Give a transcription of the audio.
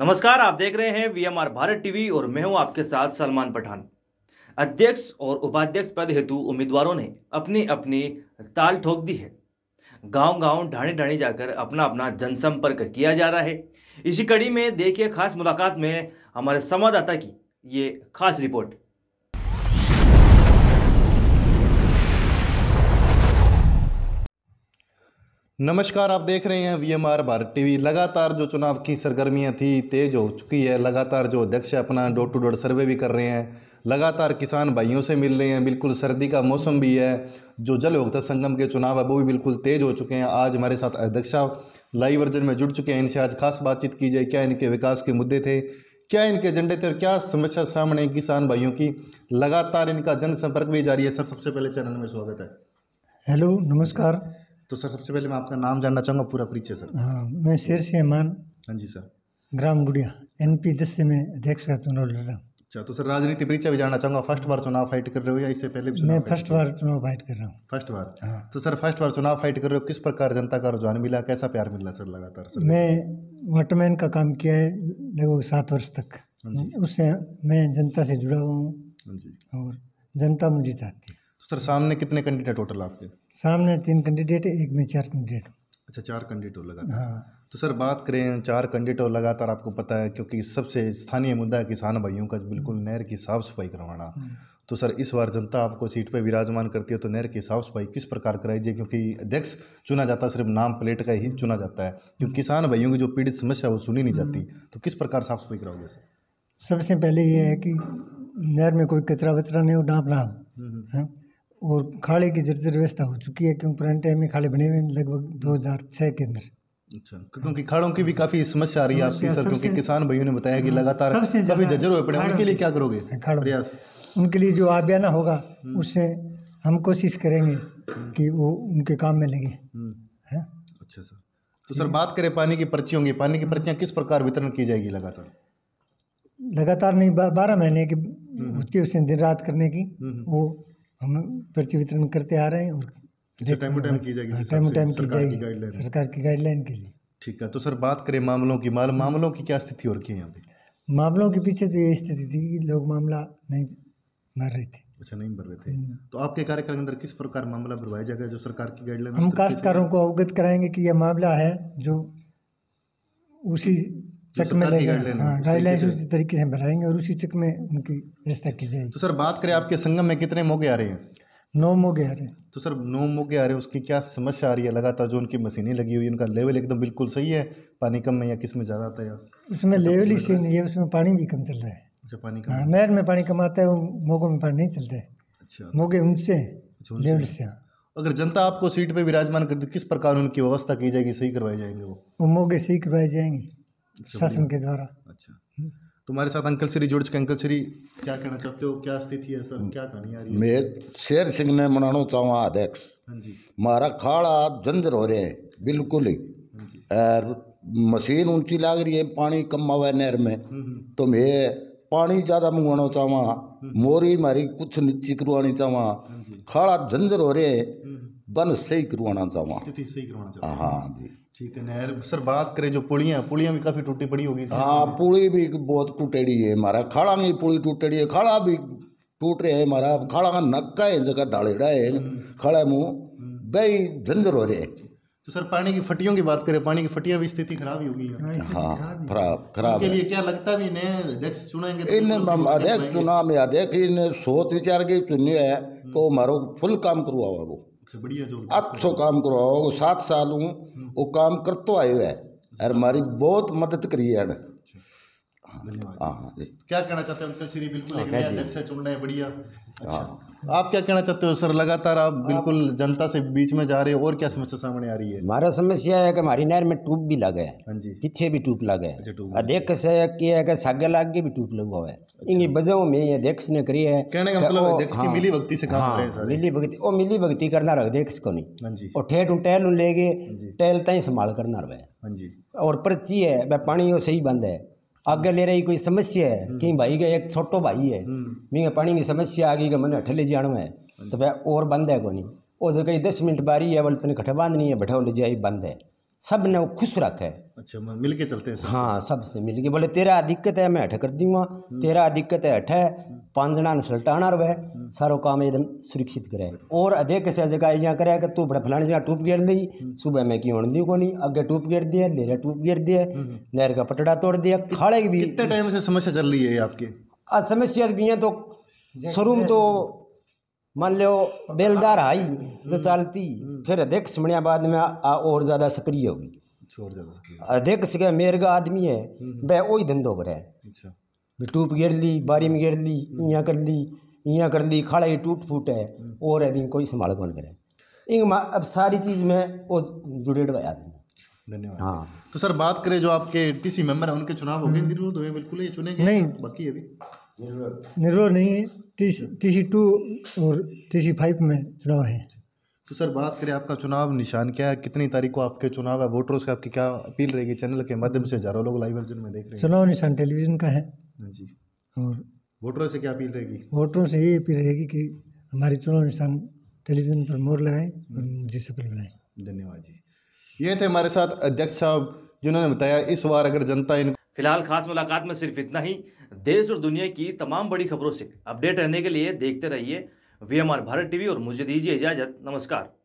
नमस्कार आप देख रहे हैं वीएमआर भारत टीवी और मैं हूं आपके साथ सलमान पठान अध्यक्ष और उपाध्यक्ष पद हेतु उम्मीदवारों ने अपनी अपनी ताल ठोक दी है गांव गांव ढाणी ढाणी जाकर अपना अपना जनसंपर्क किया जा रहा है इसी कड़ी में देखिए खास मुलाकात में हमारे संवाददाता की ये खास रिपोर्ट नमस्कार आप देख रहे हैं V M R Bharat TV लगातार जो चुनाव की सरगर्मियां थी तेज हो चुकी है लगातार जो अध्यक्ष अपना डोर टू डोर सर्वे भी कर रहे हैं लगातार किसान भाइयों से मिल रहे हैं बिल्कुल सर्दी का मौसम भी है जो जल उगता संगम के चुनाव है वो भी बिल्कुल तेज हो चुके हैं आज हमारे साथ अध्यक्ष लाइव वर्जन में जुड़ चुके हैं इनसे आज खास बातचीत की जाए क्या इनके विकास के मुद्दे थे क्या इनके एजेंडे थे और क्या समस्या सामने किसान भाइयों की लगातार इनका जनसंपर्क भी जारी है सर सबसे पहले चैनल में स्वागत है हेलो नमस्कार तो सर सबसे पहले मैं आपका नाम जानना चाहूँगा पूरा परिचय सर हाँ मैं शेर से अमान हाँ जी सर ग्राम गुड़िया एन पी दस से मैं अध्यक्ष का चुनाव लड़ रहा हूँ अच्छा तो सर राजनीति परिचय भी जानना चाहूँगा फर्स्ट बार चुनाव फाइट कर रहे हो या इससे पहले भी मैं फर्स्ट बार चुनाव फाइट कर रहा हूँ फर्स्ट बार हाँ तो सर फर्स्ट बार चुनाव फाइट कर रहे हो किस प्रकार जनता का रुझान मिला कैसा प्यार मिला सर लगातार सर मैं वाटरमैन का काम किया है लगभग सात वर्ष तक हाँ उससे मैं जनता से जुड़ा हुआ हूँ हाँ और जनता मुझे चाहती है सर सामने कितने कैंडिडेट टोटल आपके सामने तीन कैंडिडेट है एक में चार कैंडिडेट अच्छा चार कैंडिडेट लगा हाँ तो सर बात करें चार कैंडिडेट और लगातार आपको पता है क्योंकि सबसे स्थानीय मुद्दा है किसान भाइयों का बिल्कुल हम्म। नहर की साफ सफाई करवाना हम्म। तो सर इस बार जनता आपको सीट पर विराजमान करती है तो नहर की साफ सफाई किस प्रकार कराई जाए क्योंकि अध्यक्ष चुना जाता है सिर्फ नाम प्लेट का ही चुना जाता है हम्म। क्योंकि किसान भाइयों की जो पीड़ित समस्या वो सुनी नहीं जाती तो किस प्रकार साफ सफाई कराओगे सर सबसे पहले ये है कि नहर में कोई कचरा वचरा नहीं हो डाँप ना हो हाँ। और खाड़े की जर्जर व्यवस्था हो चुकी है क्योंकि पुराने टाइम में खाड़े बने हुए हैं लगभग दो हज़ार छः के अंदर अच्छा क्योंकि खाड़ों की भी काफ़ी समस्या आ रही है आपकी सर क्योंकि किसान भाइयों ने बताया कि हाँ, लगातार काफ़ी जर्जर हुए पड़े उनके लिए क्या करोगे हाँ, खाड़ों प्रयास उनके लिए जो आबियाना होगा हम्म। उससे हम कोशिश करेंगे हम्म। कि वो उनके काम में लगे है हम्म। हाँ। अच्छा सर तो सर बात करें पानी की पर्चियों की पानी की पर्चियाँ किस प्रकार वितरण की जाएगी लगातार लगातार नहीं बारह महीने की होती है उसने दिन रात करने की वो हम पर्ची वितरण करते आ रहे हैं और टाइम अच्छा, टाइम की जाएगी टाइम हाँ, टाइम की जाएगी सरकार की गाइडलाइन के लिए ठीक है तो सर बात करें मामलों की मामलों की क्या स्थिति और रखी है यहाँ पे मामलों के पीछे तो ये स्थिति थी कि लोग मामला नहीं भर रहे थे अच्छा नहीं भर रहे थे हम्म। तो आपके कार्यकाल के अंदर किस प्रकार मामला भरवाया जाएगा जो सरकार की गाइडलाइन हम काश्तकारों को अवगत कराएंगे कि यह मामला है जो उसी चक तो में गाइडलाइंस हाँ, उसी तरीके से बनाएंगे और उसी चक में उनकी व्यवस्था की जाएगी तो सर बात करें आपके संगम में कितने मोगे आ रहे हैं नौ मोगे आ रहे हैं तो सर नौ मोगे आ रहे हैं उसकी क्या समस्या आ रही है लगातार जो उनकी मशीनें लगी हुई है उनका लेवल एकदम बिल्कुल सही है पानी कम में या किस में ज़्यादा आता है उसमें लेवल ही सही नहीं है उसमें पानी भी कम चल रहा है अच्छा पानी कम हाँ, नहर में पानी कम आता है मौकों में पानी नहीं चलता है अच्छा मोगे उनसे अच्छा, लेवल से हाँ। अगर जनता आपको सीट पे विराजमान कर दे किस प्रकार उनकी व्यवस्था की जाएगी सही करवाई जाएंगे वो वो मोगे सही करवाए जाएंगे अच्छा शासन के द्वारा अच्छा हम्म। तुम्हारे साथ अंकल श्री जुड़ चुके अंकल श्री क्या कहना चाहते हो क्या स्थिति है सर क्या कहानी आ रही है मैं शेर सिंह ने मनाना चाहूँगा अध्यक्ष हाँ मारा खाड़ा जंजर हो रहे हैं बिल्कुल ही हाँ और मशीन ऊंची लाग रही है पानी कम आवा नहर में हम्म, हम्म। तो मैं पानी ज़्यादा मंगवाना चाहवा मोरी मारी कुछ नीचे करवानी चाहवा हाँ खाड़ा झंझर हो रहे हैं बन सही करवाना चाहवा स्थिति सही करवाना चाहवा हाँ, हाँ जी ठीक है नहर सर बात करें जो पुड़ियाँ पुड़ियाँ भी काफ़ी टूटी पड़ी होगी हाँ पुड़ी भी बहुत टूटेड़ी है हमारा खाड़ा में पुड़ी टूटेड़ी है खाड़ा भी टूट रहे है हमारा खाड़ा का नक्का है जगह डालेड़ा है हम्म। खाड़ा मुँह हम्म। बई झंझर हो रहे तो सर पानी की फटियों की बात करें पानी की फटियाँ भी स्थिति खराब ही होगी हाँ, हाँ खराब खराब के लिए क्या लगता भी नए अध्यक्ष चुनेंगे तो इन अध्यक्ष चुना में अध्यक्ष इन सोच विचार के चुनियो है हम्म। को हमारो फुल काम करवाओ बढ़िया जो अच्छो काम करवाओ सात साल हूँ वो काम करते आयो है और हमारी अच्छा। बहुत मदद करी है हाँ, हाँ, हाँ, अच्छा। आप क्या कहना चाहते हो सर लगातार आप बिल्कुल जनता से बीच में जा रहे हो और क्या समस्या सामने आ रही है हमारा समस्या है कि हमारी नहर में ट्यूब भी लगे है पीछे भी ट्यूब लगे है अध्यक्ष से ये है कि सागे लागे भी ट्यूब लगा हुआ है अच्छा। इनकी वजह में ये अध्यक्ष ने करी है कहने का मतलब अध्यक्ष की मिली भक्ति से काम कर रहे हैं सर मिली भक्ति ओ मिली भक्ति करना रख देख को नहीं हाँ जी और ठेठ टहल ले गए टहल ताई संभाल करना रहे हाँ जी और पर्ची है वह पानी वो सही बंद है आगे ले रही कोई समस्या है हम्म। कि भाई का एक छोटो भाई है हम्म। मी पानी की समस्या आ गई कि मैंने अठले जाना है तो भाई और बंद है को नहीं वो जो कहीं दस मिनट बारी है बोलते तने घटा बांधनी है बैठा ले जाए बंद है सब ने वो खुश रखा है अच्छा मिल के चलते हैं हाँ सबसे मिल के बोले तेरा दिक्कत है मैं हठ कर दूंगा हम्म। तेरा दिक्कत है हठ पांच जना ने सलटाना रवे सारो काम एकदम सुरक्षित करे और अधिक से जगह यहाँ करे कि तू बड़ा फलाने जगह टूप गिर दी सुबह में क्यों होने को नहीं अगे टूप गिर दिया लेरा टूप गिर दिया नहर का पटड़ा तोड़ दिया खाड़े भी कितने टाइम से समस्या चल रही है आपके आज समस्या भी है तो शुरू तो मान लो बेलदार आई जो चलती फिर अधिक सुमनिया बाद में और ज़्यादा सक्रिय होगी अधिक सके मेरे का आदमी है हम्म, हम्म। वह वही धंधो करे अच्छा। टूप गेर ली बारी में गेर ली इं हम्म। कर ली इं कर ली खाड़ा ही टूट फूट है हम्म। और अभी कोई संभाल कौन करे इंग अब सारी चीज़ में वो जुड़े हुआ आदमी धन्यवाद हाँ तो सर बात करें जो आपके टीसी मेंबर हैं उनके चुनाव हो गए निर्विरोध हुए बिल्कुल ये चुने नहीं बाकी अभी निर्विरोध नहीं है टी सी टू और टी सी फाइव में चुनाव है तो सर बात करें आपका चुनाव निशान क्या है कितनी तारीख को आपके चुनाव है वोटरों से आपकी क्या अपील रहेगी चैनल के माध्यम से हजारों लोग लाइव वर्जन में देख रहे हैं चुनाव निशान टेलीविजन का है हाँ जी और वोटरों से क्या अपील रहेगी वोटरों से यही अपील रहेगी कि हमारे चुनाव निशान टेलीविज़न पर मोर लगाएं और मुझे सफल बनाएं धन्यवाद जी ये थे हमारे साथ अध्यक्ष साहब जिन्होंने बताया इस बार अगर जनता इन फिलहाल खास मुलाकात में सिर्फ इतना ही देश और दुनिया की तमाम बड़ी खबरों से अपडेट रहने के लिए देखते रहिए वी भारत टीवी और मुझे दीजिए इजाज़त नमस्कार